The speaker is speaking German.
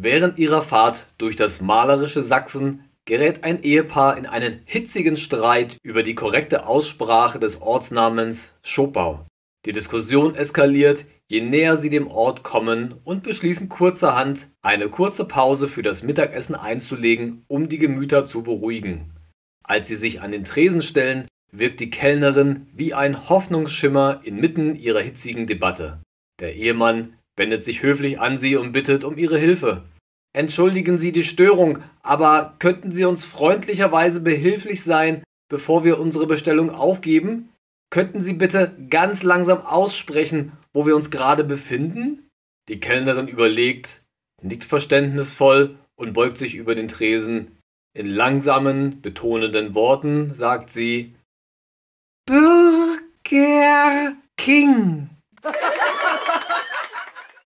Während ihrer Fahrt durch das malerische Sachsen gerät ein Ehepaar in einen hitzigen Streit über die korrekte Aussprache des Ortsnamens Schopau. Die Diskussion eskaliert, je näher sie dem Ort kommen und beschließen kurzerhand, eine kurze Pause für das Mittagessen einzulegen, um die Gemüter zu beruhigen. Als sie sich an den Tresen stellen, wirkt die Kellnerin wie ein Hoffnungsschimmer inmitten ihrer hitzigen Debatte. Der Ehemann wendet sich höflich an sie und bittet um ihre Hilfe. Entschuldigen Sie die Störung, aber könnten Sie uns freundlicherweise behilflich sein, bevor wir unsere Bestellung aufgeben? Könnten Sie bitte ganz langsam aussprechen, wo wir uns gerade befinden? Die Kellnerin überlegt, nickt verständnisvoll und beugt sich über den Tresen. In langsamen, betonenden Worten sagt sie Burger King.